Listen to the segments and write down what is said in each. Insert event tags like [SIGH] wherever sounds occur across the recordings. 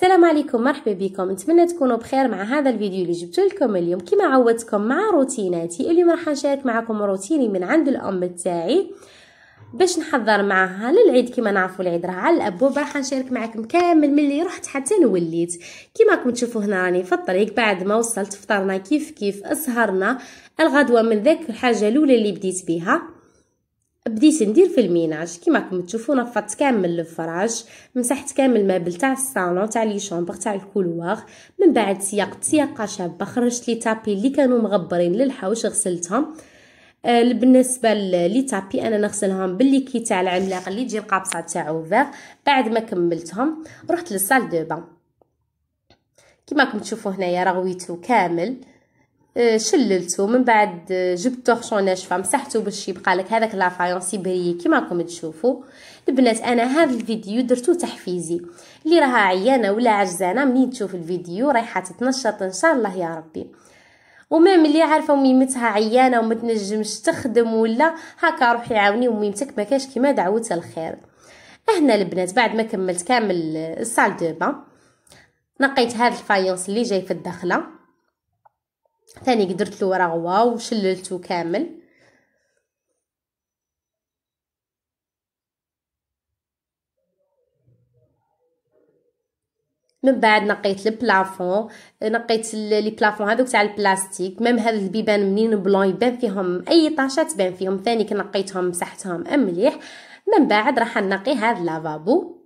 السلام عليكم مرحبا بكم نتمنى تكونوا بخير مع هذا الفيديو اللي جبت لكم اليوم كما عودتكم مع روتيناتي اليوم راح نشارك معكم روتيني من عند الام تاعي باش نحضر معها للعيد كما نعرفوا العيد راه على الابواب راح نشارك معكم كامل من اللي رحت حتى نوليت كما راكم تشوفوا هنا راني في الطريق بعد ما وصلت فطرنا كيف كيف سهرنا الغدوه من ذاك الحاجه الاولى اللي بديت بها بديت ندير في الميناج كيما راكم تشوفوا نفضت كامل الفراش مسحت كامل المابل تاع الصالون تاع لي شومبر تاع الكولوار من بعد سياقت سياقه شابه خرجت لي تابي اللي كانوا مغبرين للحوش غسلتهم آه بالنسبه لي تابي انا نغسلهم بالليكي تاع العملاق اللي تجي القابصه تاعو فيغ بعد ما كملتهم رحت للصال دو بان كيما راكم تشوفوا هنايا رغويته كامل آه، شللته من بعد آه، جبت طرشون ناشفه مسحته باش يبقى لك هذاك لافايونس يبري كيما راكم تشوفوا البنات انا هذا الفيديو درتو تحفيزي اللي راها عيانه ولا عجزانه منين تشوف الفيديو رايحه تتنشط ان شاء الله يا ربي ومام اللي عارفه ميمتها عيانه وما تنجمش تخدم ولا هكا روحي عاوني وميمتك ما كاش كيما دعوتها الخير هنا البنات بعد ما كملت كامل آه، الصال دو نقيت هذا الفايونس اللي جاي في الدخله ثاني قدرت له رغوه وشللته كامل من بعد نقيت البلافون نقيت لي بلافون هذوك تاع البلاستيك ميم هاد البيبان منين بلون يبان فيهم اي طاشه تبان فيهم ثاني كنقيتهم مسحتهم مليح من بعد راح نقي هاد لافابو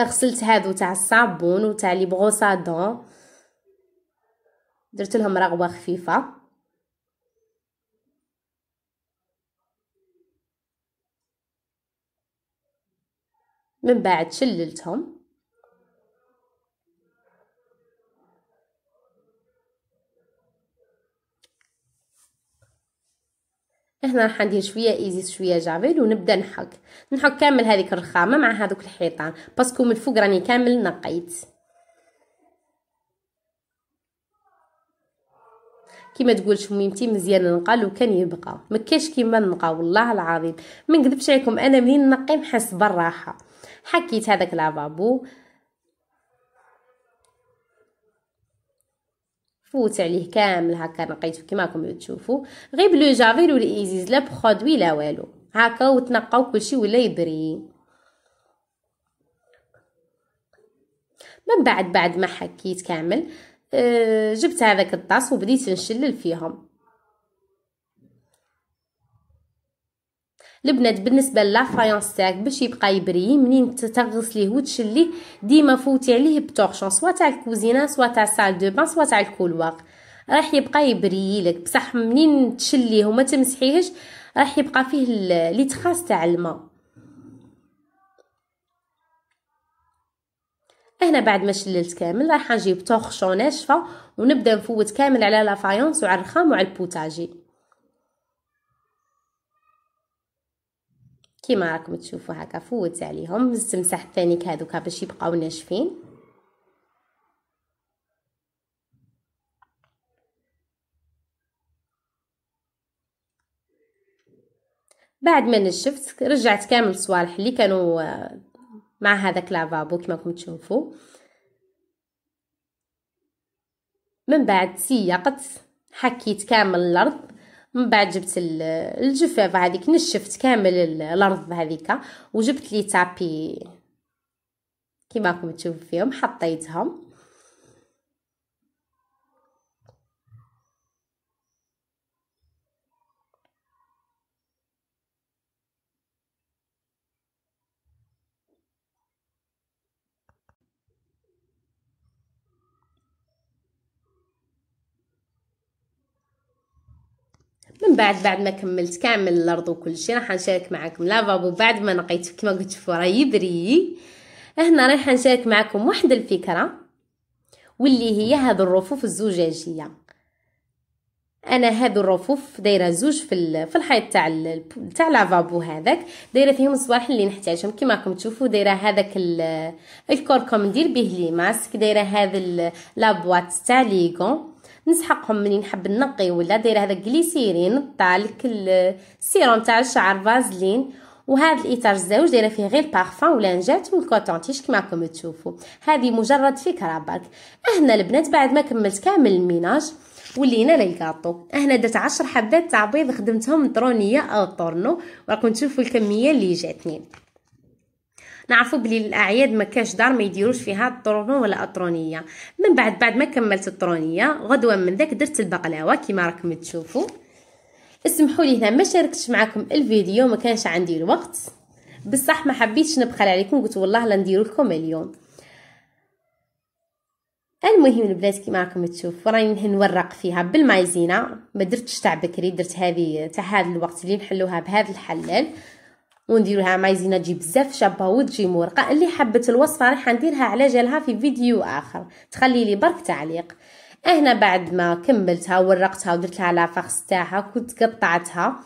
غسلت هادو تاع الصابون وتاع لي بروسادون درت لهم رغوه خفيفه من بعد شللتهم هنا راح ندير شويه ايزيس شويه جافيل ونبدا نحك نحك كامل هذيك الرخامه مع هذوك الحيطان باسكو من الفوق راني كامل نقيت كيما تقولش ميمتي مزيان نقى لو كان يبقى ما كاش كيما النقا والله العظيم ما نكذبش عليكم انا منين نقي نحس بالراحه حكيت هذاك لافابو فوت عليه كامل هكا نقيته كيما راكم تشوفوا غير بلو جافيل ايزيز لا برودوي لا والو هكا وتنقاو كلشي ولا يبري من بعد بعد ما حكيت كامل آه، جبت هذاك الطاس وبديت نشلل فيهم البنات بالنسبه لافايونس تاعك باش يبقى يبري منين تغسليه وتشليه ديما فوتي عليه بتورشون سوا تاع الكوزينه سوا تاع سال دو بان سوا تاع الكولوار راح يبقى يبري لك بصح منين تشليه وما تمسحيهش راح يبقى فيه لي تراس تاع الماء هنا بعد ما شللت كامل رايحه نجيب طوخشو ناشفه ونبدا نفوت كامل على لافايونس وعلى الرخام وعلى البوتاجي كيما راكم تشوفوا هكا فوت عليهم زدت مسحت ثاني هذوك باش يبقاو ناشفين بعد ما نشفت رجعت كامل الصوالح اللي كانوا مع هذاك لافابو راكم تشوفوا من بعد سيقت حكيت كامل الارض من بعد جبت الجفاف هذيك نشفت كامل الارض هذيك وجبت لي تابي كيما راكم تشوفوا فيهم حطيتهم من بعد بعد ما كملت كامل الارض وكل شيء راح نشارك معكم لافابو بعد ما نقيت كما قلت لكم راه يبري هنا راح نشارك معكم واحد الفكره واللي هي هاد الرفوف الزجاجيه انا هاد الرفوف دايره زوج في في الحيط تاع تاع لافابو هذاك دايره فيهم الصوالح اللي نحتاجهم كما راكم تشوفوا دايره هذاك الكركم ندير به لي ماسك دايره هذا لابوات تاع ليغون نسحقهم ملي نحب نقي ولا دايره هذا جليسيرين الطالك السيروم تاع الشعر فازلين وهذا الاطار الزوج دايره فيه غير بارفان ولانجات والكوتون تيش كما راكم تشوفوا هذه مجرد فكره برك هنا البنات بعد ما كملت كامل الميناج ولينا للكاطو هنا درت 10 حبات تاع بيض خدمتهم طرونيه او طورنو وراكم تشوفوا الكميه اللي جاتني نعرفوا بلي الاعياد ما كاش دار ما يديروش فيها الطرونو ولا اطرونيه من بعد بعد ما كملت الطرونيه غدوه من ذاك درت البقلاوه كما راكم تشوفوا اسمحوا لي هنا ما شاركتش معكم الفيديو ما كانش عندي الوقت بصح ما حبيتش نبخل عليكم قلت والله لا ندير لكم اليوم المهم البنات كيما راكم تشوفوا راني نورق فيها بالمايزينا ما درتش تاع بكري درت هذه تاع هذا الوقت اللي نحلوها بهذا الحلال ونديروها مايزينه تجي بزاف شابه وتجي مورقه اللي حبت الوصفه راح نديرها على جالها في فيديو اخر تخلي لي برك تعليق هنا بعد ما كملتها ورقتها ودرت لها لافاخس تاعها كنت قطعتها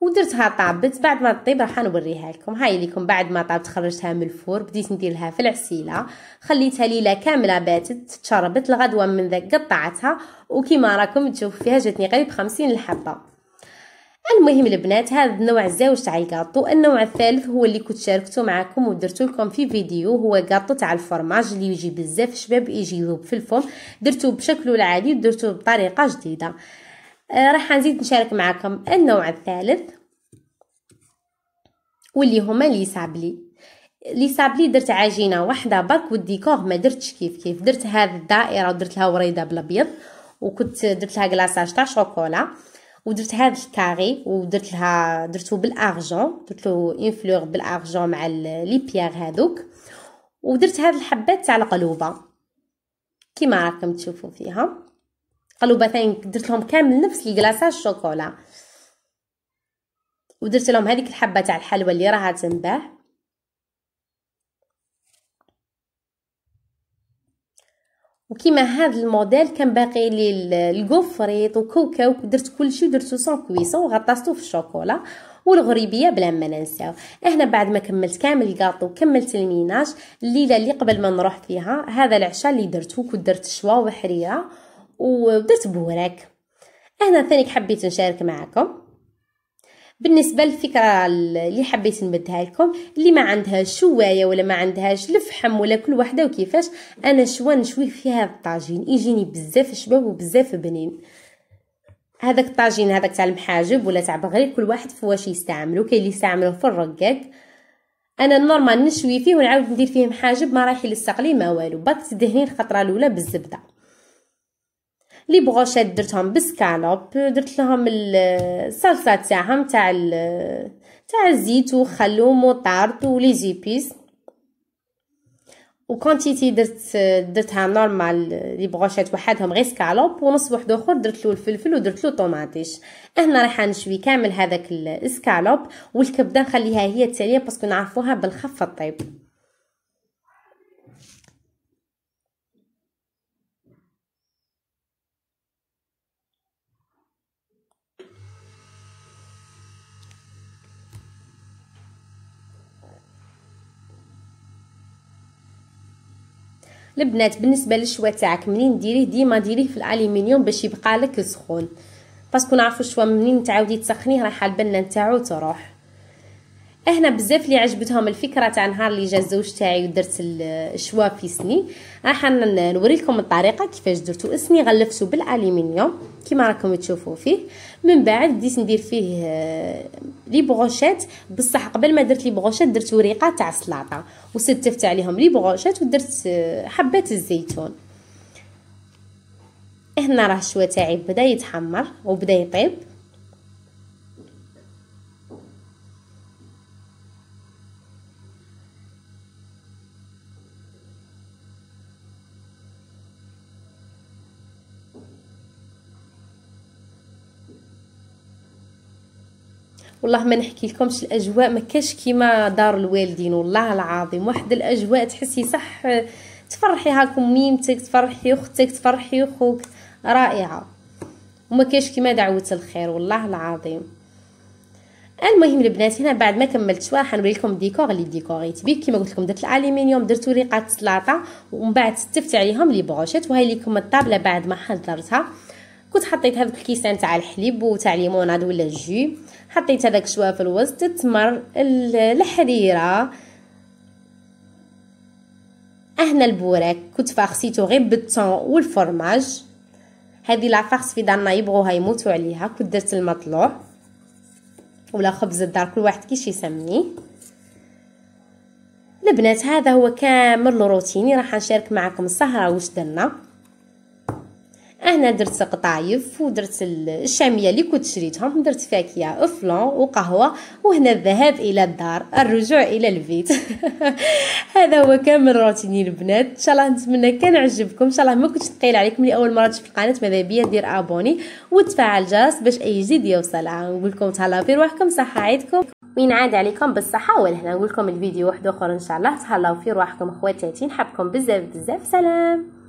ودرتها طابت بعد ما تطيب راح نوريها لكم هاي لكم بعد ما طابت خرجتها من الفور بديت ندير لها في العسيله خليتها ليله كامله باتت تشربت الغدوه من ذاك قطعتها وكما راكم تشوفوا فيها جاتني قريب خمسين الحبه المهم البنات هذا النوع الزاوج تاع الكاطو النوع الثالث هو اللي كنت شاركته معكم ودرت لكم في فيديو هو كاطو تاع الفرماج اللي يجي بزاف شباب يجي يذوب في الفم درته بشكله العادي ودرته بطريقه جديده آه راح نزيد نشارك معكم النوع الثالث واللي هما لي سابلي لي سابلي درت عجينه واحده برك والديكور ما درتش كيف كيف درت هذه الدائره ودرت لها وريده بالابيض وكنت درت لها كلاصاج تاع شوكولا آه ودرت هذا الكاري ودرت لها درتو بالارجون درت له فلور بالارجون مع لي بيير هذوك ودرت هاد الحبات تاع القلوبه كيما راكم تشوفوا فيها قلوبه ثاني درت لهم كامل نفس الكلاصاج شوكولا ودرت لهم هذيك الحبه تاع الحلوى اللي راها تنباع وكيما هذا الموديل كان باقي لي الكوفريط وكوكاو درت كلشي ودرتو سون كويسون وغطسته في الشوكولا والغريبيه بلا ما ننساو هنا بعد ما كملت كامل الكاطو وكملت الميناج الليله اللي قبل ما نروح فيها هذا العشاء اللي درتو كنت درت شوا وحريره ودرت بوراك هنا ثاني حبيت نشارك معكم بالنسبه للفكره اللي حبيت نبدها لكم اللي ما عندهاش شوايه ولا ما عندهاش لفحم ولا كل وحده وكيفاش انا شوا نشوي فيها الطاجين يجيني بزاف شباب وبزاف بنين هذاك الطاجين هذاك تاع المحاجب ولا تاع بغريب كل واحد في واش يستعملو كاين اللي يستعملوه في الرقاق انا نورمال نشوي فيه ونعاود ندير فيه محاجب ما رايح للسقلي ما والو باك تدهنين الخطره الاولى بالزبده لي بغوشات درتهم بسكالوب درت لهم الصلصه تاعهم تاع تاع الزيت وخل ومطارط ولي زيبيس وكونتيتي درت درتها نورمال لي بغوشات وحدهم غير سكالوب ونص وحده اخر درت له الفلفل ودرت له طوماطيش هنا راح نشوي كامل هذاك السكالوب والكبده نخليها هي التاليه باسكو نعرفوها بالخف الطيب البنات بالنسبه للشوا تاعك منين ديريه ديما ديريه في الالومنيوم باش يبقى لك سخون باسكو نعرفوا الشوا منين تعاودي تسخنيه راح البنه نتاعو تروح هنا بزاف اللي عجبتهم الفكره تاع نهار اللي جا الزوج تاعي ودرت الشوا في سني راح نوريكم الطريقه كيفاش درتو اسني غلفتو بالالومنيوم كيما راكم تشوفوا فيه من بعد بديت ندير فيه آه، لي بروشيت بصح قبل ما درت لي بروشيت درت وريقه تاع سلطه وستفت عليهم لي بروشيت ودرت آه، حبات الزيتون هنا راه الشوا تاعي بدا يتحمر وبدا يطيب والله ما نحكي لكمش الاجواء ما كاش كيما دار الوالدين والله العظيم واحد الاجواء تحسي صح تفرحي هاكم ميمتك تفرحي اختك تفرحي اخوك رائعه وما كاش كيما دعوه الخير والله العظيم المهم البنات هنا بعد ما كملت شويه لكم ديكور اللي ديكوريت بيه كيما قلت لكم درت الالومنيوم درت وريقات سلاطه ومن بعد ستفت عليهم لي بروشيت وهي لكم الطابله بعد ما حضرتها كنت حطيت هذوك الكيسان تاع الحليب وتاع ليموناد ولا الجو حطيت هذاك شويه في الوسط التمر الحريره هنا البوراك كنت فارسيتو غير بالطون والفرماج هذه لا فارس في دارنا يبغوها يموتوا عليها كنت درت المطلوع ولا خبز الدار كل واحد كيش يسميه البنات هذا هو كامل روتيني راح نشارك معكم السهره واش درنا هنا درت قطايف ودرت الشاميه اللي كنت شريتهم درت فاكهه افلون وقهوه وهنا الذهاب الى الدار الرجوع الى البيت [LAUGHS] هذا هو كامل روتيني البنات ان شاء الله نتمنى كان عجبكم ان شاء الله ما كنتش ثقيل عليكم اللي اول مره تشوف القناه ماذا بيا دير ابوني وتفعل الجرس باش اي جديد يوصل نقول لكم تهلاو في روحكم صحه عيدكم وينعاد عليكم بالصحه والهنا نقول لكم الفيديو واحد اخر ان شاء الله تهلاو في روحكم خواتاتي نحبكم بزاف بزاف سلام